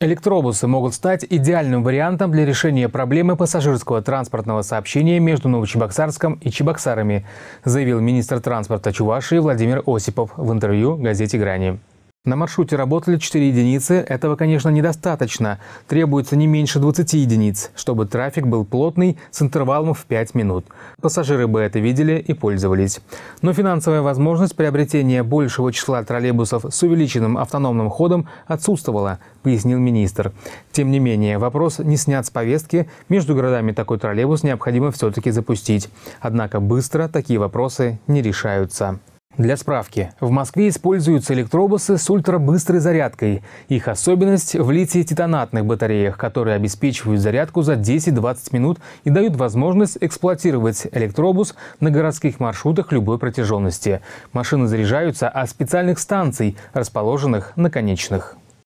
Электробусы могут стать идеальным вариантом для решения проблемы пассажирского транспортного сообщения между Новочебоксарском и Чебоксарами, заявил министр транспорта Чувашии Владимир Осипов в интервью газете «Грани». На маршруте работали 4 единицы, этого, конечно, недостаточно. Требуется не меньше 20 единиц, чтобы трафик был плотный с интервалом в 5 минут. Пассажиры бы это видели и пользовались. Но финансовая возможность приобретения большего числа троллейбусов с увеличенным автономным ходом отсутствовала, пояснил министр. Тем не менее, вопрос не снят с повестки, между городами такой троллейбус необходимо все-таки запустить. Однако быстро такие вопросы не решаются. Для справки, в Москве используются электробусы с ультрабыстрой зарядкой. Их особенность в литий-титанатных батареях, которые обеспечивают зарядку за 10-20 минут и дают возможность эксплуатировать электробус на городских маршрутах любой протяженности. Машины заряжаются от специальных станций, расположенных на конечных.